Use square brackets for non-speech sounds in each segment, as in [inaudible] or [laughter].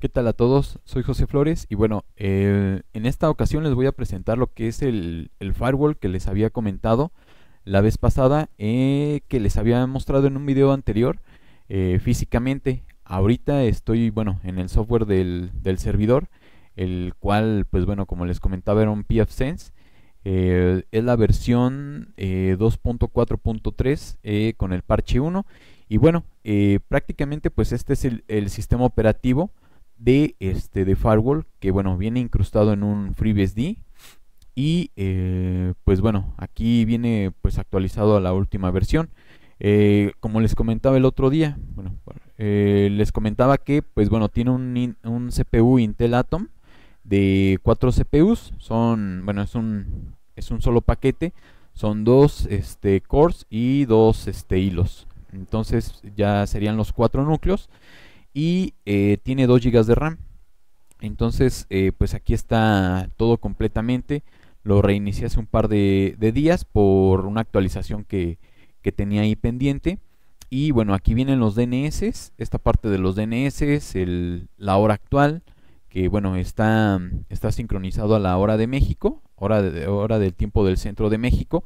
¿Qué tal a todos? Soy José Flores y bueno, eh, en esta ocasión les voy a presentar lo que es el, firewall que les había comentado la vez pasada, eh, que les había mostrado en un video anterior eh, físicamente. Ahorita estoy, bueno, en el software del, servidor, el cual, pues bueno, como les comentaba, era un pfSense. es la versión 2.4.3 con el parche 1 y bueno prácticamente pues este es el sistema operativo de, este, de firewall que bueno, viene incrustado en un FreeBSD y eh, pues bueno, aquí viene pues actualizado a la última versión. Eh, como les comentaba el otro día, eh, les comentaba que pues bueno, tiene un, CPU Intel Atom de cuatro CPUs, son, bueno, es un, es un solo paquete, son dos este, cores y dos este, hilos. Entonces ya serían los cuatro núcleos y eh, tiene 2 GB de RAM. Entonces, eh, pues aquí está todo completamente. Lo reinicié hace un par de, días por una actualización que, tenía ahí pendiente. Y bueno, aquí vienen los DNS, esta parte de los DNS, el, la hora actual, que bueno, está, está sincronizado a la hora de México, hora, hora del tiempo del centro de México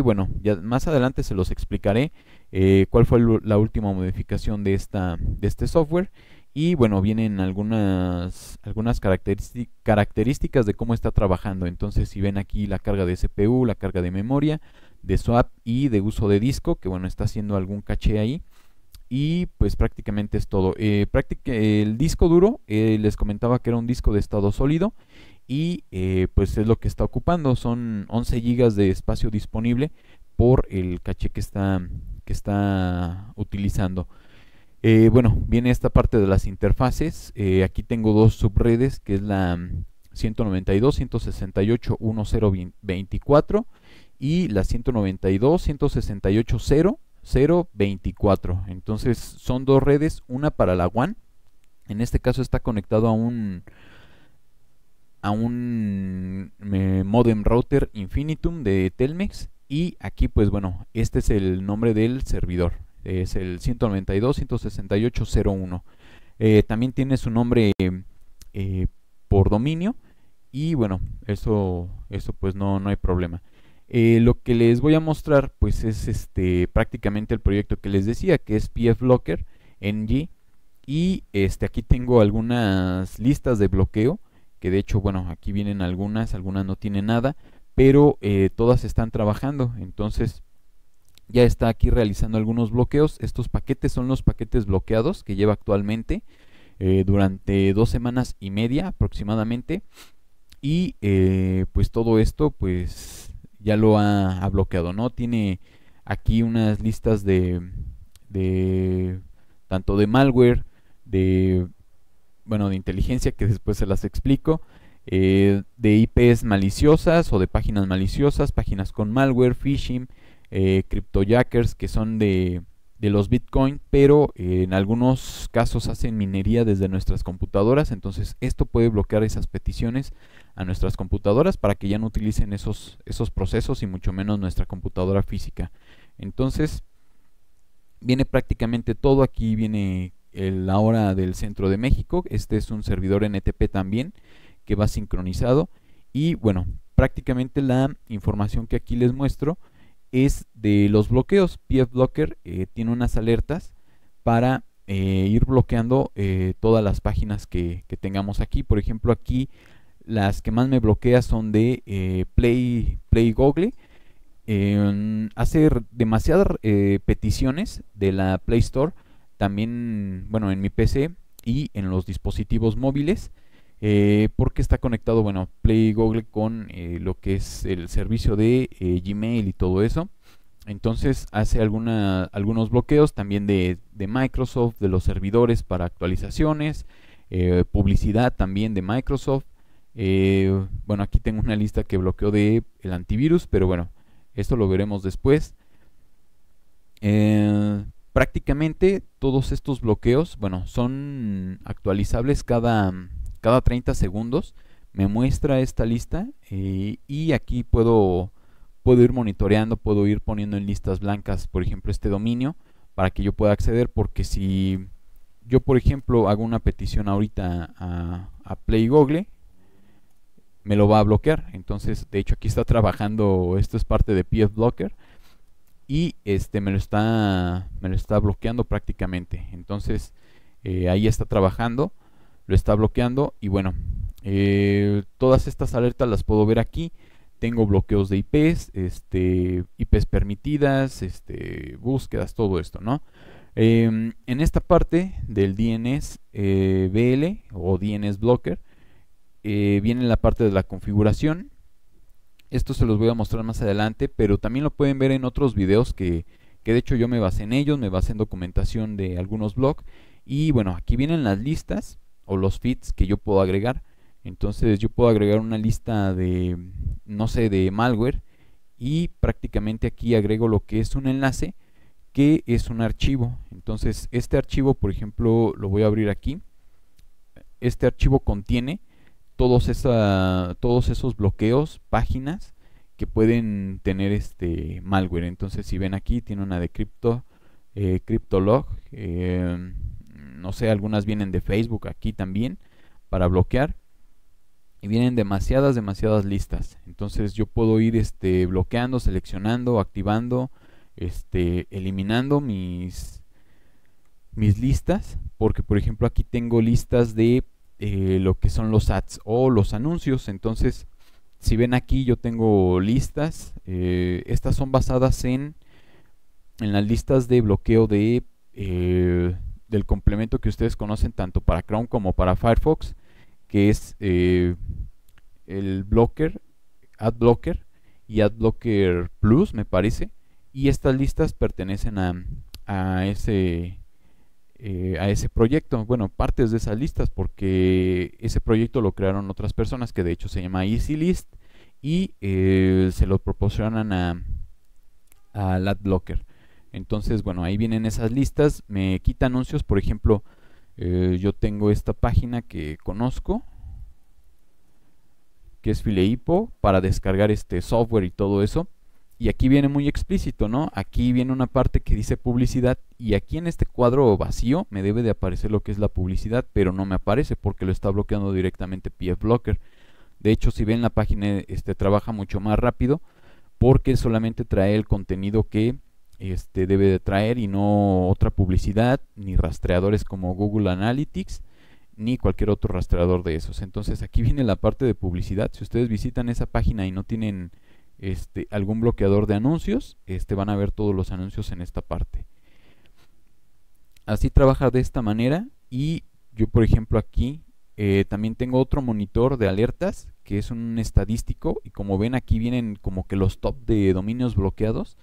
bueno, ya más adelante se los explicaré eh, cuál fue la última modificación de, esta, de este software y bueno, vienen algunas, algunas características de cómo está trabajando. Entonces, si ven aquí la carga de CPU, la carga de memoria, de swap y de uso de disco, que bueno, está haciendo algún caché ahí. Y pues prácticamente es todo. Eh, el disco duro, eh, les comentaba que era un disco de estado sólido y eh, pues es lo que está ocupando son 11 gigas de espacio disponible por el caché que está que está utilizando eh, bueno viene esta parte de las interfaces eh, aquí tengo dos subredes que es la 192 168 y la 192 168 entonces son dos redes una para la WAN en este caso está conectado a un a un eh, modem router infinitum de Telmex y aquí pues bueno este es el nombre del servidor es el 192.168.01 eh, también tiene su nombre eh, por dominio y bueno eso eso pues no, no hay problema lo que les voy a mostrar pues es este prácticamente el proyecto que les decía que es PF Blocker NG y este aquí tengo algunas listas de bloqueo que de hecho, bueno, aquí vienen algunas, algunas no tienen nada, pero eh, todas están trabajando, entonces ya está aquí realizando algunos bloqueos. Estos paquetes son los paquetes bloqueados que lleva actualmente eh, durante dos semanas y media aproximadamente. Y eh, pues todo esto pues ya lo ha, ha, bloqueado, ¿no? Tiene aquí unas listas de, de tanto de malware, de bueno, de inteligencia que después se las explico, eh, de IPs maliciosas o de páginas maliciosas, páginas con malware, phishing, eh, que son de, los Bitcoin, pero eh, en algunos casos hacen minería desde nuestras computadoras, entonces esto puede bloquear esas peticiones a nuestras computadoras para que ya no utilicen esos, esos procesos y mucho menos nuestra computadora física. Entonces, viene prácticamente todo, aquí viene la hora del centro de México. Este es un servidor NTP también que va sincronizado. Y bueno, prácticamente la información que aquí les muestro es de los bloqueos. PF Blocker eh, tiene unas alertas para eh, ir bloqueando eh, todas las páginas que, tengamos aquí. Por ejemplo, aquí las que más me bloquea son de Play, Play Google. Em, hace demasiadas peticiones de la Play Store también, bueno, en mi PC y en los dispositivos móviles. Eh, porque está conectado, bueno, Play Google con eh, lo que es el servicio de eh, Gmail y todo eso. Entonces hace alguna, algunos bloqueos también de, Microsoft, de los servidores para actualizaciones, publicidad también de Microsoft. bueno, aquí tengo una lista que bloqueó de el antivirus, pero bueno, esto lo veremos después. Eh, Básicamente todos estos bloqueos, bueno, son actualizables cada, cada 30 segundos. Me muestra esta lista eh, y aquí puedo, puedo ir monitoreando, puedo ir poniendo en listas blancas, por ejemplo, este dominio para que yo pueda acceder porque si yo, por ejemplo, hago una petición ahorita a, a Play Google, me lo va a bloquear. Entonces, de hecho, aquí está trabajando, esto es parte de PF Blocker y este me lo está lo está bloqueando prácticamente entonces eh, ahí está trabajando lo está bloqueando y bueno eh, todas estas alertas las puedo ver aquí tengo bloqueos de IPs este IPs permitidas este búsquedas todo esto no em, en esta parte del DNS eh, BL o DNS Blocker viene la parte de la configuración esto se los voy a mostrar más adelante, pero también lo pueden ver en otros videos que, de hecho yo me basé en ellos, me basé en documentación de algunos blogs. Y bueno, aquí vienen las listas o los feeds que yo puedo agregar. Entonces yo puedo agregar una lista de, no sé, de malware y prácticamente aquí agrego lo que es un enlace que es un archivo. Entonces este archivo, por ejemplo, lo voy a abrir aquí. Este archivo contiene todos, todos esos bloqueos, páginas que pueden tener este malware. Entonces, si ven aquí, tiene una de Crypto, eh, Cryptolog. Em, no sé, algunas vienen de Facebook aquí también para bloquear. Y vienen demasiadas, demasiadas listas. Entonces yo puedo ir este, bloqueando, seleccionando, activando, este, eliminando mis, mis listas. Porque por ejemplo aquí tengo listas de eh, lo que son los ads o los anuncios. Entonces, si ven aquí, yo tengo listas. Eh, estas son basadas en, en las listas de bloqueo de, eh, del complemento que ustedes conocen tanto para Chrome como para Firefox, que es el blocker, ad blocker y ad blocker plus, me parece. Y estas listas pertenecen a, a ese eh, a ese proyecto. Bueno, partes de esas listas porque ese proyecto lo crearon otras personas que de hecho se llama EasyList y eh, se lo proporcionan a, a LadBlocker. Entonces, bueno, ahí vienen esas listas. Me quita anuncios, por ejemplo, eh, yo tengo esta página que conozco que es Fileipo para descargar este software y todo eso y aquí viene muy explícito, ¿no? Aquí viene una parte que dice publicidad y aquí en este cuadro vacío me debe de aparecer lo que es la publicidad, pero no me aparece porque lo está bloqueando directamente PF Blocker. De hecho, si ven la página, este trabaja mucho más rápido porque solamente trae el contenido que este debe de traer y no otra publicidad ni rastreadores como Google Analytics ni cualquier otro rastreador de esos. Entonces aquí viene la parte de publicidad. Si ustedes visitan esa página y no tienen este, algún bloqueador de anuncios, este, van a ver todos los anuncios en esta parte. Así trabaja de esta manera y yo por ejemplo aquí eh, también tengo otro monitor de alertas que es un estadístico y como ven aquí vienen como que los top de dominios bloqueados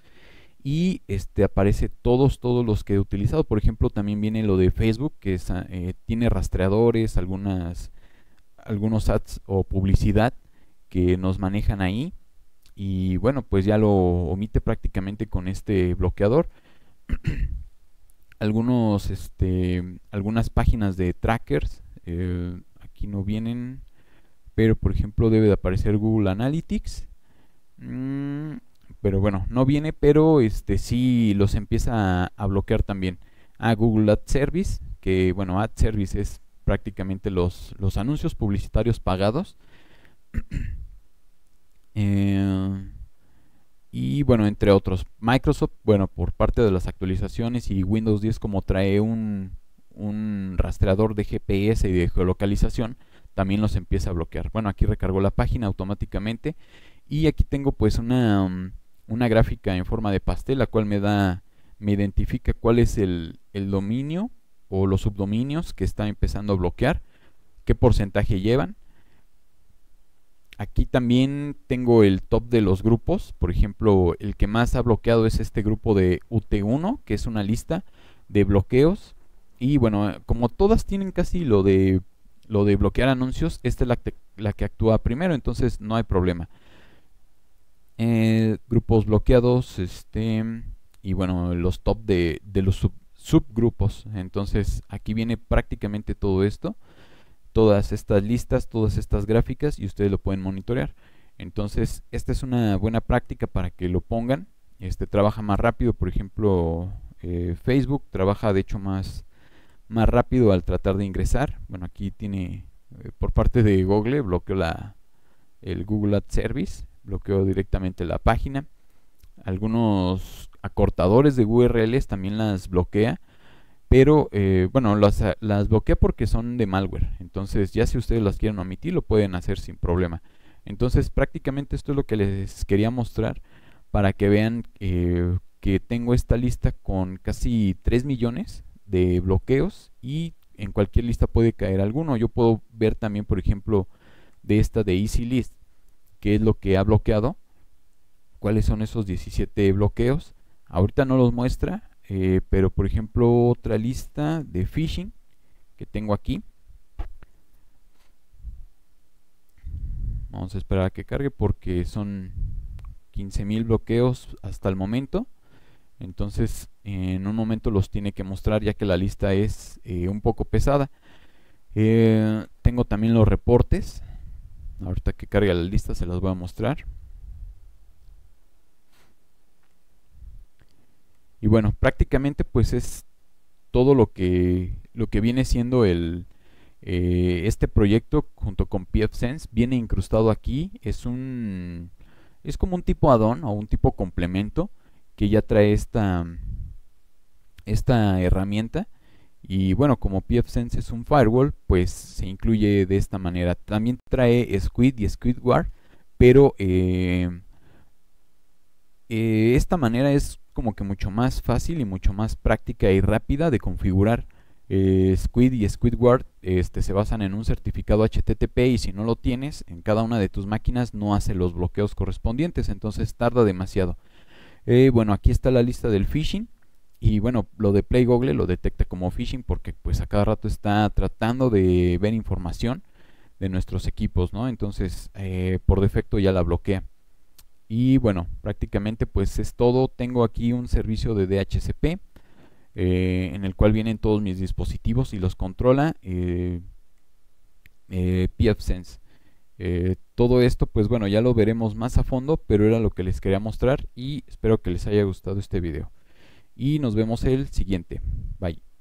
y este aparece todos todos los que he utilizado por ejemplo también viene lo de Facebook que ah, eh, tiene rastreadores algunas algunos ads o publicidad que nos manejan ahí y bueno, pues ya lo omite prácticamente con este bloqueador. [clears throat] Algunos, este, algunas páginas de trackers, eh, aquí no vienen, pero por ejemplo debe de aparecer Google Analytics. Mm, pero bueno, no viene, pero este sí los empieza a, bloquear también. A ah, Google Ad Service, que bueno, Ad Service es prácticamente los, los anuncios publicitarios pagados. [clears throat] Eh, y bueno, entre otros. Microsoft, bueno, por parte de las actualizaciones y Windows 10 como trae un, rastreador de GPS y de geolocalización, también los empieza a bloquear. Bueno, aquí recargó la página automáticamente y aquí tengo pues una, mm, una gráfica en forma de pastel, la cual me da, me identifica cuál es el, el dominio o los subdominios que está empezando a bloquear, qué porcentaje llevan Aquí también tengo el top de los grupos. Por ejemplo, el que más ha bloqueado es este grupo de UT1, que es una lista de bloqueos. Y bueno, como todas tienen casi lo de lo de bloquear anuncios, esta es la, que actúa primero, entonces no hay problema. Eh, grupos bloqueados, este y bueno, los top de, de los subgrupos. Entonces aquí viene prácticamente todo esto todas estas listas, todas estas gráficas y ustedes lo pueden monitorear. Entonces, esta es una buena práctica para que lo pongan. Este trabaja más rápido, por ejemplo, eh, Facebook trabaja de hecho más, más rápido al tratar de ingresar. Bueno, aquí tiene eh, por parte de Google bloqueo la el Google Ad Service, bloqueó directamente la página. Algunos acortadores de URLs también las bloquea pero eh, bueno, las, ah, bloquea porque son de malware. Entonces ya si ustedes las quieren omitir lo pueden hacer sin problema. Entonces prácticamente esto es lo que les quería mostrar para que vean eh, que tengo esta lista con casi 3 millones de bloqueos y en cualquier lista puede caer alguno. Yo puedo ver también, por ejemplo, de esta de EasyList, qué es lo que ha bloqueado, cuáles son esos 17 bloqueos. Ahorita no los muestra, eh, pero por ejemplo otra lista de phishing que tengo aquí vamos a esperar a que cargue porque son 15.000 bloqueos hasta el momento entonces en un momento los tiene que mostrar ya que la lista es eh, un poco pesada eh, tengo también los reportes ahorita que cargue la lista se las voy a mostrar Y bueno, prácticamente pues es todo lo que, lo que viene siendo el, eh, este proyecto junto con PFSense. Viene incrustado aquí, es un... Es como un tipo add-on o un tipo complemento que ya trae esta, esta herramienta. Y bueno, como pfSense es un firewall, pues se incluye de esta manera. También trae Squid y Squidward, pero eh, eh, esta manera es como que mucho más fácil y mucho más práctica y rápida de configurar. Eh, Squid y Squidward este, se basan en un certificado HTTP y si no lo tienes en cada una de tus máquinas no hace los bloqueos correspondientes, entonces tarda demasiado. Eh, bueno, aquí está la lista del phishing y bueno, lo de Play Google lo detecta como phishing porque pues a cada rato está tratando de ver información de nuestros equipos, ¿no? Entonces eh, por defecto ya la bloquea. Y bueno, prácticamente pues es todo. Tengo aquí un servicio de DHCP eh, en el cual vienen todos mis dispositivos y los controla eh, eh, PFSense. todo esto pues bueno, ya lo veremos más a fondo, pero era lo que les quería mostrar y espero que les haya gustado este video. Y nos vemos el siguiente. Bye.